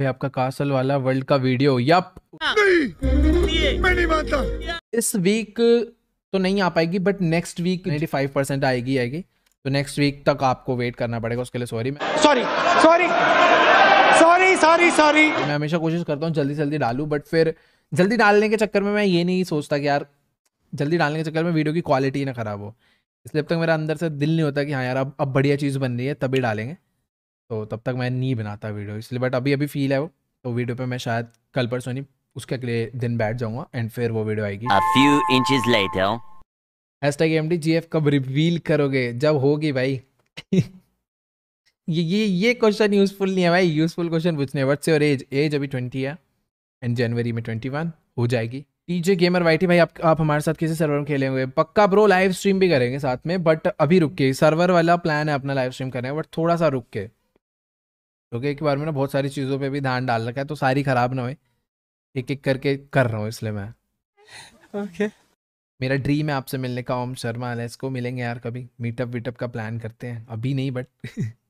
ये आपका कासल वाला वर्ल्ड का वीडियो यप हाँ। नहीं मैं नहीं मानता इस वीक तो नहीं आ पाएगी बट नेक्स्ट वीक 95 परसेंट आएगी आएगी तो नेक्स्ट वीक तक आपको वेट करना पड़ेगा उसके लिए सॉरी मैं sorry sorry sorry sorry sorry मैं हमेशा कोशिश करता हूँ जल्दी जल्दी डालू बट फिर जल्दी डालने के चक्कर में मैं ये नहीं सोचता कि यार जल्दी डालने के चक्कर में वीडियो की क्वालिटी ना खराब हो इसलिए अब तक मेरा अंदर से दिल नहीं होता कि हाँ यार अब अब बढ़िया चीज़ बन रही है तभी डालेंगे तो तब तक मैं नहीं बनाता वीडियो इसलिए बट अभी अभी फील है वो तो वीडियो पे मैं शायद कल परसों नहीं उसके अगले दिन बैठ जाऊंगा एंड फिर वो वीडियो आएगी A few inches later. Hashtag MD कब रिवील करोगे जब होगी भाई ये ये ये क्वेश्चन यूजफुल नहीं है भाई यूजफुल क्वेश्चन पूछने व्हाट्स योर एज एज अभी ट्वेंटी है एंड जनवरी में ट्वेंटी वन हो जाएगी टीजे गेमर वाईटी भाई आप आप हमारे साथ किसी सर्वर में खेलेंगे पक्का ब्रो लाइव स्ट्रीम भी करेंगे साथ में बट अभी रुक के सर्वर वाला प्लान है अपना लाइव स्ट्रीम करने बट थोड़ा सा रुक के क्योंकि एक बार में ना बहुत सारी चीज़ों पे भी ध्यान डाल रखा है तो सारी ख़राब ना हो एक एक करके कर रहा हूँ इसलिए मैं ओके मेरा ड्रीम है आपसे मिलने का ओम शर्मा लेट्स को मिलेंगे यार कभी मीटअप वीटअप का प्लान करते हैं अभी नहीं बट